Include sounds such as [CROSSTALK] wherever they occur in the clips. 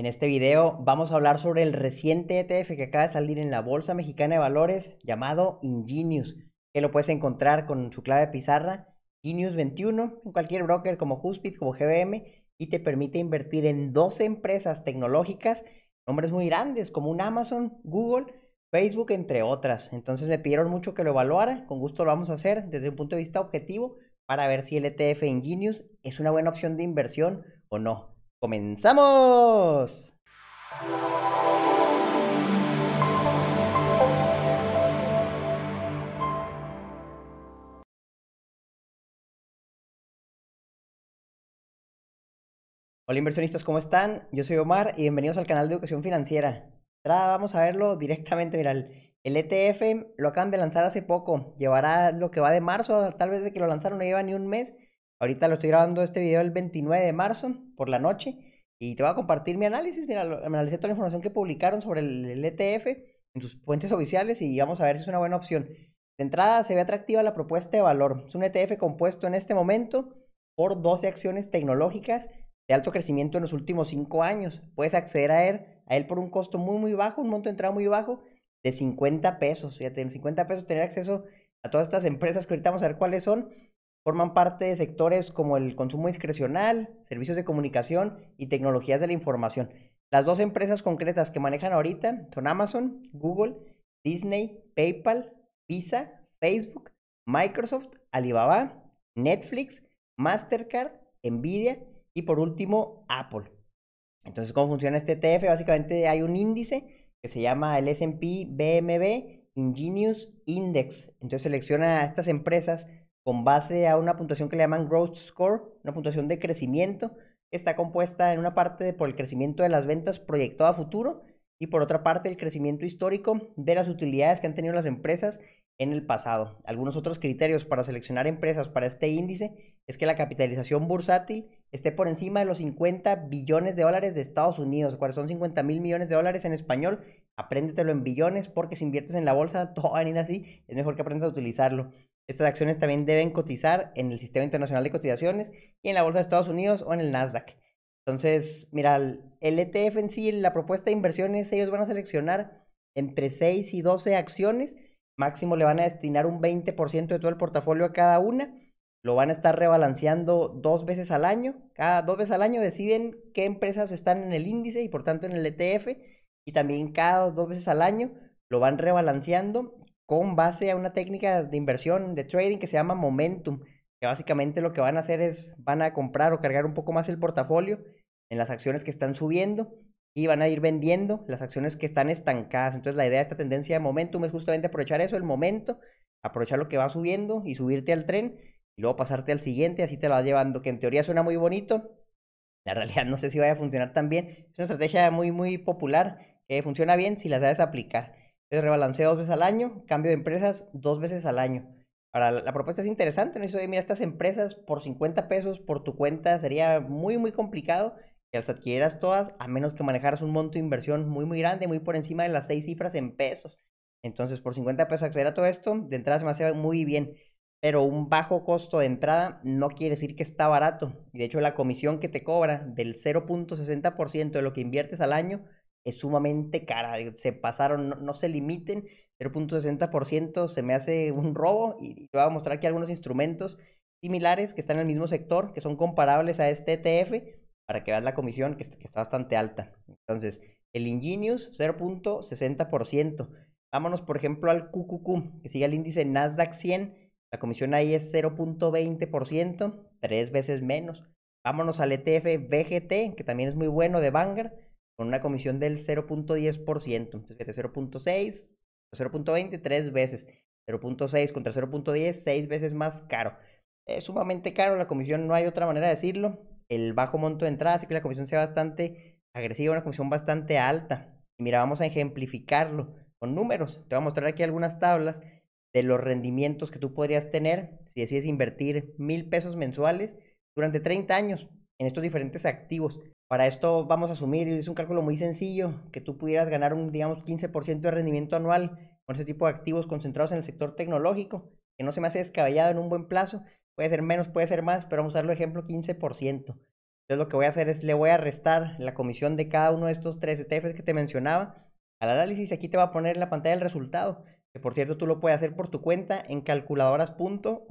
En este video vamos a hablar sobre el reciente ETF que acaba de salir en la Bolsa Mexicana de Valores llamado Ingenius, que lo puedes encontrar con su clave pizarra Ingenius 21 en cualquier broker como Huspit, como GBM y te permite invertir en dos empresas tecnológicas, nombres muy grandes como un Amazon, Google, Facebook, entre otras. Entonces me pidieron mucho que lo evaluara, con gusto lo vamos a hacer desde un punto de vista objetivo para ver si el ETF Ingenius es una buena opción de inversión o no. ¡Comenzamos! Hola inversionistas, ¿cómo están? Yo soy Omar y bienvenidos al canal de Educación Financiera. Vamos a verlo directamente, mira, el ETF e lo acaban de lanzar hace poco, llevará lo que va de marzo, tal vez de que lo lanzaron no lleva ni un mes, Ahorita lo estoy grabando este video el 29 de marzo por la noche y te voy a compartir mi análisis. Mira, analicé toda la información que publicaron sobre el, ETF e en sus fuentes oficiales y vamos a ver si es una buena opción. De entrada, se ve atractiva la propuesta de valor. Es un ETF compuesto en este momento por 12 acciones tecnológicas de alto crecimiento en los últimos 5 años. Puedes acceder a él, a él por un costo muy, muy bajo, un monto de entrada muy bajo de 50 pesos. Ya en 50 pesos tener acceso a todas estas empresas que ahorita vamos a ver cuáles son Forman parte de sectores como el consumo discrecional, servicios de comunicación y tecnologías de la información. Las dos empresas concretas que manejan ahorita son Amazon, Google, Disney, PayPal, Visa, Facebook, Microsoft, Alibaba, Netflix, Mastercard, Nvidia y por último Apple. Entonces, ¿cómo funciona este ETF? Básicamente hay un índice que se llama el SP BMB Ingenious Index. Entonces selecciona a estas empresas con base a una puntuación que le llaman Growth Score, una puntuación de crecimiento, está compuesta en una parte por el crecimiento de las ventas proyectado a futuro y por otra parte el crecimiento histórico de las utilidades que han tenido las empresas en el pasado. Algunos otros criterios para seleccionar empresas para este índice es que la capitalización bursátil esté por encima de los 50 billones de dólares de Estados Unidos, cuáles son 50 mil millones de dólares en español. Apréndetelo en billones porque si inviertes en la bolsa, [LAUGHS] todo va a venir así, es mejor que aprendas a utilizarlo. Estas acciones también deben cotizar en el Sistema Internacional de Cotizaciones y en la Bolsa de Estados Unidos o en el Nasdaq. Entonces, mira, el ETF e en sí, la propuesta de inversiones, ellos van a seleccionar entre 6 y 12 acciones. Máximo le van a destinar un 20% de todo el portafolio a cada una. Lo van a estar rebalanceando dos veces al año. Cada dos veces al año deciden qué empresas están en el índice y por tanto en el ETF. Y también cada dos veces al año lo van rebalanceando con base a una técnica de inversión, de trading que se llama momentum, que básicamente lo que van a hacer es, van a comprar o cargar un poco más el portafolio en las acciones que están subiendo y van a ir vendiendo las acciones que están estancadas. Entonces la idea de esta tendencia de momentum es justamente aprovechar eso, el momento, aprovechar lo que va subiendo y subirte al tren y luego pasarte al siguiente, así te lo vas llevando, que en teoría suena muy bonito. La realidad no sé si vaya a funcionar tan bien. Es una estrategia muy, muy popular que funciona bien si la sabes aplicar. Entonces rebalanceo dos veces al año, cambio de empresas dos veces al año. Ahora, la, propuesta es interesante, ¿no? Dice, mira, estas empresas por 50 pesos por tu cuenta sería muy, muy complicado que las adquieras todas, a menos que manejaras un monto de inversión muy, muy grande, muy por encima de las seis cifras en pesos. Entonces, por 50 pesos acceder a todo esto, de entrada se me hace muy bien. Pero un bajo costo de entrada no quiere decir que está barato. Y de hecho, la comisión que te cobra del 0.60% de lo que inviertes al año sumamente cara. Se pasaron, no, se limiten. 0.60% se me hace un robo y te voy a mostrar aquí algunos instrumentos similares que están en el mismo sector, que son comparables a este ETF, para que veas la comisión que, está bastante alta. Entonces, el Ingenius 0.60%. Vámonos, por ejemplo, al QQQ, que sigue el índice Nasdaq 100. La comisión ahí es 0.20%, tres veces menos. Vámonos al ETF BGT, que también es muy bueno de Vanguard con una comisión del 0.10%. Entonces, fíjate, 0.6, 0.20, tres veces. 0.6 contra 0.10, seis veces más caro. Es sumamente caro la comisión, no hay otra manera de decirlo. El bajo monto de entrada hace que la comisión sea bastante agresiva, una comisión bastante alta. Y mira, vamos a ejemplificarlo con números. Te voy a mostrar aquí algunas tablas de los rendimientos que tú podrías tener si decides invertir mil pesos mensuales durante 30 años en estos diferentes activos. Para esto vamos a asumir, es un cálculo muy sencillo, que tú pudieras ganar un, digamos, 15% de rendimiento anual con ese tipo de activos concentrados en el sector tecnológico, que no se me hace descabellado en un buen plazo, puede ser menos, puede ser más, pero vamos a darle ejemplo 15%. Entonces lo que voy a hacer es, le voy a restar la comisión de cada uno de estos tres ETFs que te mencionaba al análisis, aquí te va a poner en la pantalla el resultado, que por cierto tú lo puedes hacer por tu cuenta en calculadoras. o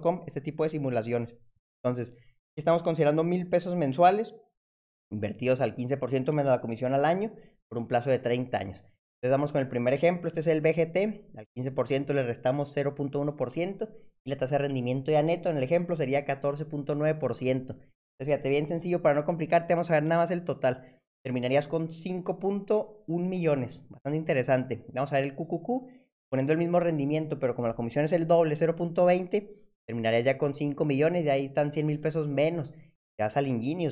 com este tipo de simulaciones. Entonces, Estamos considerando mil pesos mensuales invertidos al 15% menos la comisión al año por un plazo de 30 años. Entonces vamos con el primer ejemplo, este es el BGT, al 15% le restamos 0.1% y la tasa de rendimiento ya neto en el ejemplo sería 14.9%. Entonces fíjate, bien sencillo, para no complicarte vamos a ver nada más el total. Terminarías con 5.1 millones, bastante interesante. Vamos a ver el QQQ, poniendo el mismo rendimiento, pero como la comisión es el doble, 0.20, terminarías ya con 5 millones, y ahí están 100 mil pesos menos. Ya vas al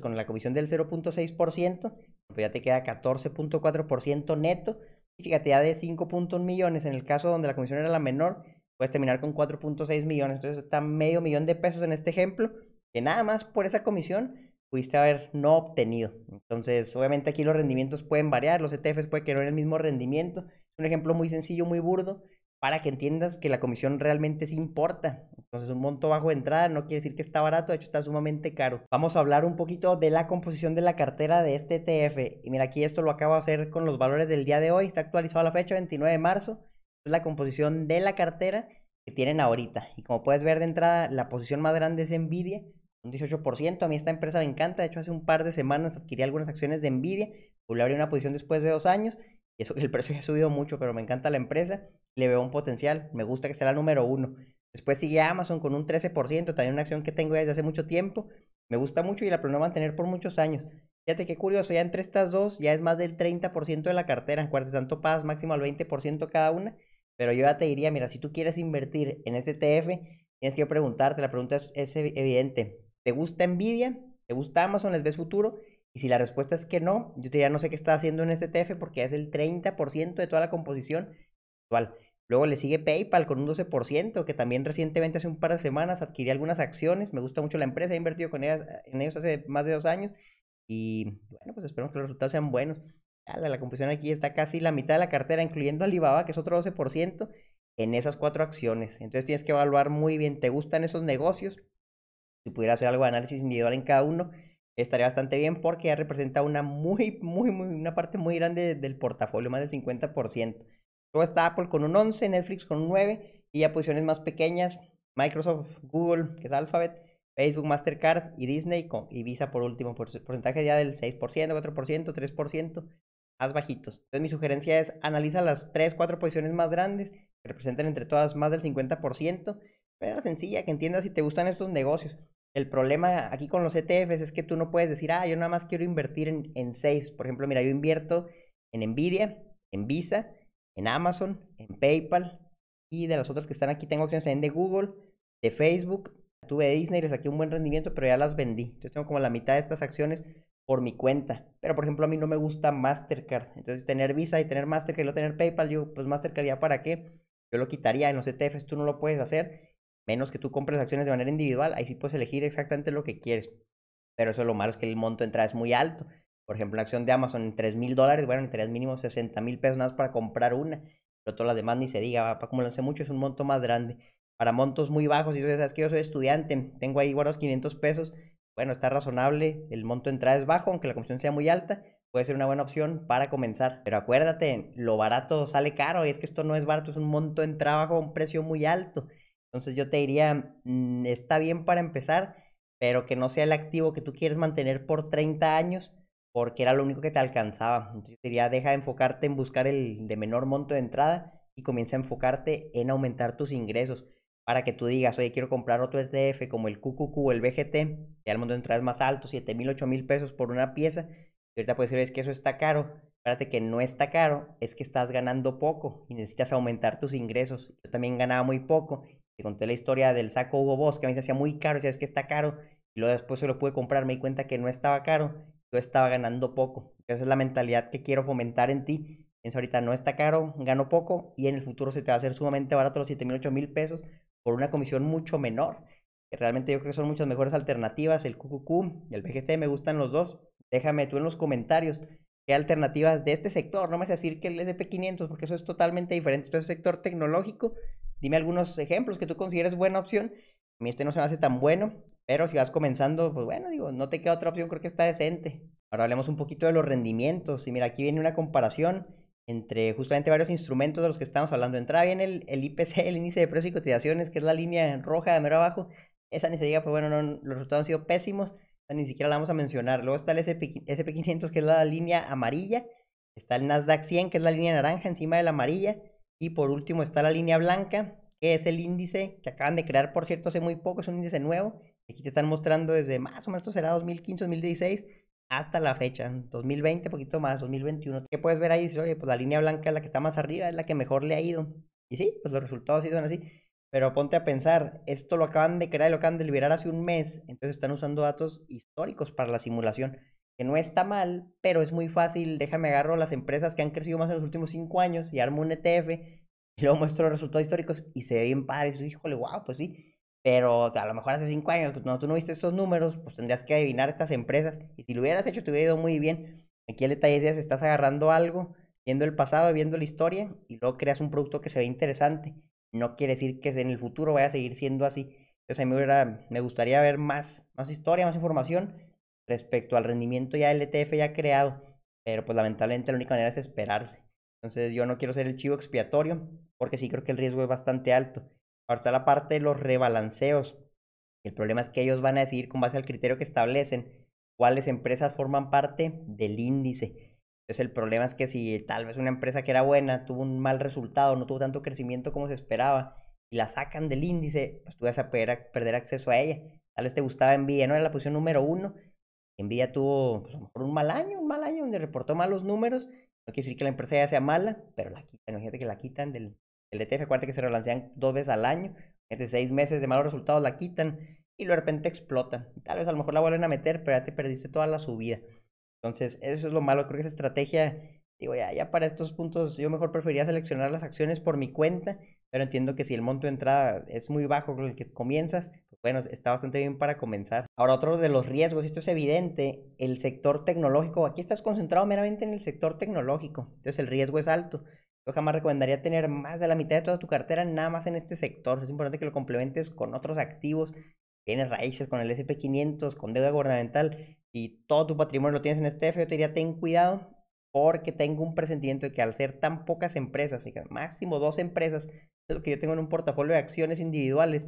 con la comisión del 0.6%, pues ya te queda 14.4% neto. Y fíjate, ya de 5.1 millones, en el caso donde la comisión era la menor, puedes terminar con 4.6 millones. Entonces está medio millón de pesos en este ejemplo, que nada más por esa comisión pudiste haber no obtenido. Entonces, obviamente aquí los rendimientos pueden variar, los ETFs pueden querer el mismo rendimiento. Es un ejemplo muy sencillo, muy burdo, para que entiendas que la comisión realmente se importa. Entonces, un monto bajo de entrada no quiere decir que está barato, de hecho está sumamente caro. Vamos a hablar un poquito de la composición de la cartera de este ETF. Y mira, aquí esto lo acabo de hacer con los valores del día de hoy, está actualizado a la fecha 29 de marzo. Es la composición de la cartera que tienen ahorita. Y como puedes ver de entrada, la posición más grande es Nvidia, un 18%. A mí esta empresa me encanta, de hecho hace un par de semanas adquirí algunas acciones de Nvidia, volví a abrir una posición después de dos años. Y eso que el precio ya ha subido mucho, pero me encanta la empresa le veo un potencial. Me gusta que sea la número uno. Después sigue Amazon con un 13%, también una acción que tengo ya desde hace mucho tiempo. Me gusta mucho y la planeo mantener por muchos años. Fíjate qué curioso, ya entre estas dos ya es más del 30% de la cartera, en cuartos están paz máximo al 20% cada una. Pero yo ya te diría, mira, si tú quieres invertir en este TF, tienes que preguntarte, la pregunta es, evidente. ¿Te gusta Nvidia? ¿Te gusta Amazon? ¿Les ves futuro? Y si la respuesta es que no, yo ya no sé qué está haciendo en este TF porque es el 30% de toda la composición Luego le sigue PayPal con un 12%, que también recientemente hace un par de semanas adquirí algunas acciones. Me gusta mucho la empresa, he invertido con ellas, eh, en ellos hace más de dos años. Y bueno, pues esperemos que los resultados sean buenos. La, la composición aquí está casi la mitad de la cartera, incluyendo Alibaba, que es otro 12%, en esas cuatro acciones. Entonces tienes que evaluar muy bien, ¿te gustan esos negocios? Si pudiera hacer algo de análisis individual en cada uno, estaría bastante bien porque ya representa una muy, muy, muy, una parte muy grande del portafolio, más del 50%. Luego está Apple con un 11, Netflix con un 9 y ya posiciones más pequeñas, Microsoft, Google, que es Alphabet, Facebook, Mastercard y Disney con, y Visa por último, por porcentaje ya del 6%, 4%, 3%, más bajitos. Entonces mi sugerencia es analiza las 3, 4 posiciones más grandes que representan entre todas más del 50%. Pero sencilla, que entiendas si te gustan estos negocios. El problema aquí con los ETFs es que tú no puedes decir, ah, yo nada más quiero invertir en, en seis. Por ejemplo, mira, yo invierto en Nvidia, en Visa, en Amazon, en PayPal y de las otras que están aquí tengo acciones también de Google, de Facebook, tuve de Disney, les saqué un buen rendimiento, pero ya las vendí. Entonces tengo como la mitad de estas acciones por mi cuenta. Pero por ejemplo a mí no me gusta Mastercard. Entonces tener Visa y tener Mastercard y no tener PayPal, yo pues Mastercard ya para qué. Yo lo quitaría en los ETFs, tú no lo puedes hacer, menos que tú compres acciones de manera individual, ahí sí puedes elegir exactamente lo que quieres. Pero eso lo malo es que el monto de entrada es muy alto por ejemplo, una acción de Amazon en $3,000 mil dólares, bueno, necesitarías mínimo 60 mil pesos nada más para comprar una, pero todas las demás ni se diga, como lo hace mucho, es un monto más grande. Para montos muy bajos, si tú sabes que yo soy estudiante, tengo ahí guardados 500 pesos, bueno, está razonable, el monto de entrada es bajo, aunque la comisión sea muy alta, puede ser una buena opción para comenzar. Pero acuérdate, lo barato sale caro, y es que esto no es barato, es un monto de entrada a un precio muy alto. Entonces yo te diría, mm, está bien para empezar, pero que no sea el activo que tú quieres mantener por 30 años porque era lo único que te alcanzaba. Entonces yo diría, deja de enfocarte en buscar el de menor monto de entrada y comienza a enfocarte en aumentar tus ingresos para que tú digas, oye, quiero comprar otro ETF como el QQQ o el BGT, que al monto de entrada es más alto, 7.000, mil, mil pesos por una pieza. Y ahorita puedes decir, es que eso está caro. Espérate que no está caro, es que estás ganando poco y necesitas aumentar tus ingresos. Yo también ganaba muy poco. Te conté la historia del saco Hugo Boss, que a mí se hacía muy caro, Si que está caro. Y luego después se lo pude comprar, me di cuenta que no estaba caro yo estaba ganando poco. Esa es la mentalidad que quiero fomentar en ti. Pienso ahorita, no está caro, gano poco y en el futuro se te va a hacer sumamente barato los 7 mil, 8 mil pesos por una comisión mucho menor. Que realmente yo creo que son muchas mejores alternativas. El QQQ y el BGT me gustan los dos. Déjame tú en los comentarios qué alternativas de este sector. No me vas a decir que el SP500 porque eso es totalmente diferente. Esto es sector tecnológico. Dime algunos ejemplos que tú consideres buena opción. A mí este no se me hace tan bueno. Pero si vas comenzando, pues bueno, digo, no te queda otra opción, creo que está decente. Ahora hablemos un poquito de los rendimientos. Y mira, aquí viene una comparación entre justamente varios instrumentos de los que estamos hablando. Entra bien el, IPC, el índice de precios y cotizaciones, que es la línea roja de mero abajo. Esa ni se diga, pues bueno, los resultados han sido pésimos, ni siquiera la vamos a mencionar. Luego está el SP500, que es la línea amarilla. Está el Nasdaq 100, que es la línea naranja encima de la amarilla. Y por último está la línea blanca, que es el índice que acaban de crear, por cierto, hace muy poco, es un índice nuevo Aquí te están mostrando desde más o menos, esto será 2015, 2016 hasta la fecha, 2020, poquito más, 2021. ¿Qué puedes ver ahí? Dices, oye, pues la línea blanca es la que está más arriba, es la que mejor le ha ido. Y sí, pues los resultados sí son así. Pero ponte a pensar, esto lo acaban de crear y lo acaban de liberar hace un mes, entonces están usando datos históricos para la simulación, que no está mal, pero es muy fácil. Déjame agarro las empresas que han crecido más en los últimos cinco años y armo un ETF y luego muestro los resultados históricos y se ve bien padre. Y dices, híjole, wow, pues sí, pero a lo mejor hace cinco años, pues, no, tú no viste estos números, pues tendrías que adivinar estas empresas. Y si lo hubieras hecho, te hubiera ido muy bien. Aquí el detalle es, estás agarrando algo, viendo el pasado, viendo la historia, y luego creas un producto que se ve interesante. No quiere decir que en el futuro vaya a seguir siendo así. Entonces a mí me, me gustaría ver más, más historia, más información respecto al rendimiento ya del ETF ya creado. Pero pues lamentablemente la única manera es esperarse. Entonces yo no quiero ser el chivo expiatorio, porque sí creo que el riesgo es bastante alto. Ahora está la parte de los rebalanceos. El problema es que ellos van a decidir con base al criterio que establecen cuáles empresas forman parte del índice. Entonces el problema es que si tal vez una empresa que era buena tuvo un mal resultado, no tuvo tanto crecimiento como se esperaba y la sacan del índice, pues tú vas a perder, perder acceso a ella. Tal vez te gustaba Nvidia, no era la posición número uno. Nvidia tuvo pues, un mal año, un mal año donde reportó malos números. No quiere decir que la empresa ya sea mala, pero la quitan, imagínate que la quitan del, el ETF, acuérdate que se relancean dos veces al año, Entre seis meses de malos resultados la quitan y de repente explotan. Tal vez a lo mejor la vuelven a meter, pero ya te perdiste toda la subida. Entonces, eso es lo malo. Creo que esa estrategia, digo, ya, ya para estos puntos, yo mejor preferiría seleccionar las acciones por mi cuenta, pero entiendo que si el monto de entrada es muy bajo con el que comienzas, pues bueno, está bastante bien para comenzar. Ahora, otro de los riesgos, esto es evidente, el sector tecnológico. Aquí estás concentrado meramente en el sector tecnológico, entonces el riesgo es alto. Yo jamás recomendaría tener más de la mitad de toda tu cartera nada más en este sector. Es importante que lo complementes con otros activos. Tienes raíces con el SP500, con deuda gubernamental y todo tu patrimonio lo tienes en este F. Yo te diría, ten cuidado porque tengo un presentimiento de que al ser tan pocas empresas, fíjate, máximo dos empresas, es lo que yo tengo en un portafolio de acciones individuales,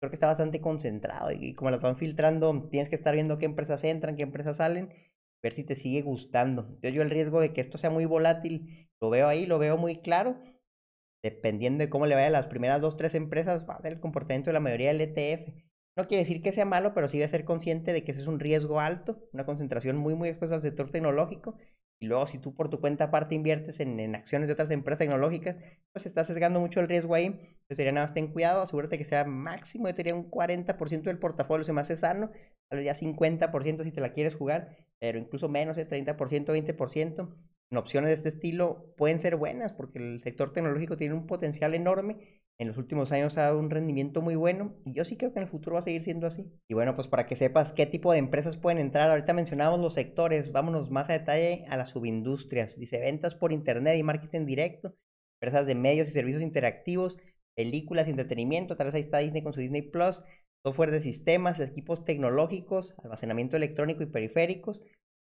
creo que está bastante concentrado y, como las van filtrando, tienes que estar viendo qué empresas entran, qué empresas salen ver si te sigue gustando. ...yo yo el riesgo de que esto sea muy volátil, lo veo ahí, lo veo muy claro. Dependiendo de cómo le vaya a las primeras dos, tres empresas, va a ser el comportamiento de la mayoría del ETF. No quiere decir que sea malo, pero sí voy a ser consciente de que ese es un riesgo alto, una concentración muy, muy expuesta al sector tecnológico. Y luego, si tú por tu cuenta aparte inviertes en, acciones de otras empresas tecnológicas, pues estás sesgando mucho el riesgo ahí. Entonces, sería nada más ten cuidado, asegúrate que sea máximo, yo te diría un 40% del portafolio, se me hace sano, tal vez ya 50% si te la quieres jugar pero incluso menos, el 30%, 20%, en opciones de este estilo pueden ser buenas porque el sector tecnológico tiene un potencial enorme. En los últimos años ha dado un rendimiento muy bueno y yo sí creo que en el futuro va a seguir siendo así. Y bueno, pues para que sepas qué tipo de empresas pueden entrar, ahorita mencionamos los sectores, vámonos más a detalle a las subindustrias. Dice ventas por internet y marketing directo, empresas de medios y servicios interactivos, películas, y entretenimiento, tal vez ahí está Disney con su Disney Plus, software de sistemas, equipos tecnológicos, almacenamiento electrónico y periféricos,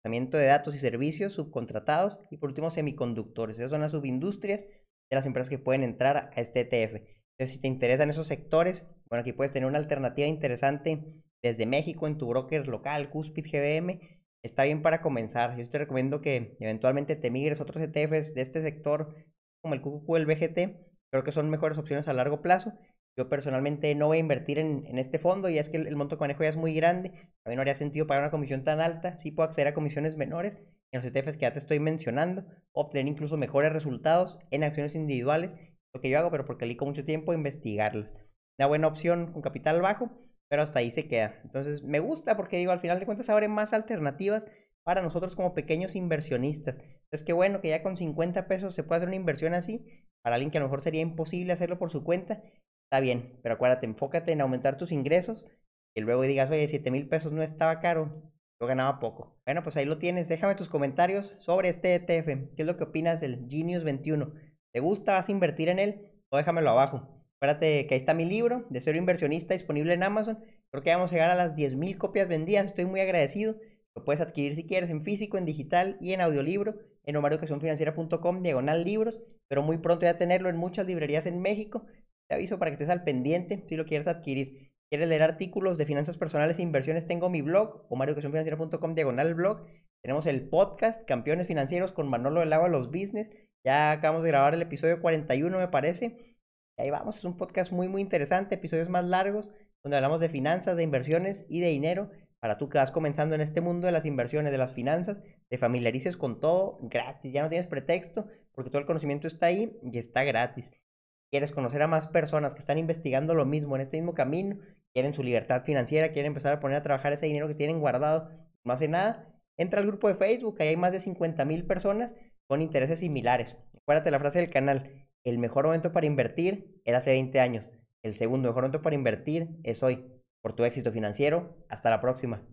almacenamiento de datos y servicios, subcontratados y por último semiconductores. Esas son las subindustrias de las empresas que pueden entrar a este ETF. Entonces, si te interesan esos sectores, bueno, aquí puedes tener una alternativa interesante desde México en tu broker local, Cuspid GBM. Está bien para comenzar. Yo te recomiendo que eventualmente te migres a otros ETFs de este sector, como el QQQ el BGT. Creo que son mejores opciones a largo plazo yo personalmente no voy a invertir en, este fondo, Ya es que el, monto que manejo ya es muy grande. A mí no haría sentido pagar una comisión tan alta. Sí puedo acceder a comisiones menores en los ETFs que ya te estoy mencionando, obtener incluso mejores resultados en acciones individuales, lo que yo hago, pero porque le mucho tiempo investigarlas. Una buena opción con capital bajo, pero hasta ahí se queda. Entonces, me gusta porque digo, al final de cuentas abren más alternativas para nosotros como pequeños inversionistas. Entonces, qué bueno que ya con 50 pesos se puede hacer una inversión así, para alguien que a lo mejor sería imposible hacerlo por su cuenta, está bien, pero acuérdate, enfócate en aumentar tus ingresos y luego digas, oye, 7 mil pesos no estaba caro, yo ganaba poco. Bueno, pues ahí lo tienes, déjame tus comentarios sobre este ETF, qué es lo que opinas del Genius 21, ¿te gusta, vas a invertir en él o déjamelo abajo? Acuérdate que ahí está mi libro de ser inversionista disponible en Amazon, creo que vamos a llegar a las 10 mil copias vendidas, estoy muy agradecido. Lo puedes adquirir si quieres en físico, en digital y en audiolibro en homareducacionfinanciera.com, diagonal libros, pero muy pronto ya tenerlo en muchas librerías en México aviso para que estés al pendiente si lo quieres adquirir. ¿Quieres leer artículos de finanzas personales e inversiones? Tengo mi blog, o omarioeducacionfinanciera.com, diagonal blog. Tenemos el podcast Campeones Financieros con Manolo del Agua, los business. Ya acabamos de grabar el episodio 41, me parece. ahí vamos, es un podcast muy, muy interesante, episodios más largos, donde hablamos de finanzas, de inversiones y de dinero. Para tú que vas comenzando en este mundo de las inversiones, de las finanzas, te familiarices con todo gratis, ya no tienes pretexto, porque todo el conocimiento está ahí y está gratis quieres conocer a más personas que están investigando lo mismo en este mismo camino, quieren su libertad financiera, quieren empezar a poner a trabajar ese dinero que tienen guardado, no hace nada, entra al grupo de Facebook, ahí hay más de 50 mil personas con intereses similares. Acuérdate la frase del canal, el mejor momento para invertir era hace 20 años, el segundo mejor momento para invertir es hoy. Por tu éxito financiero, hasta la próxima.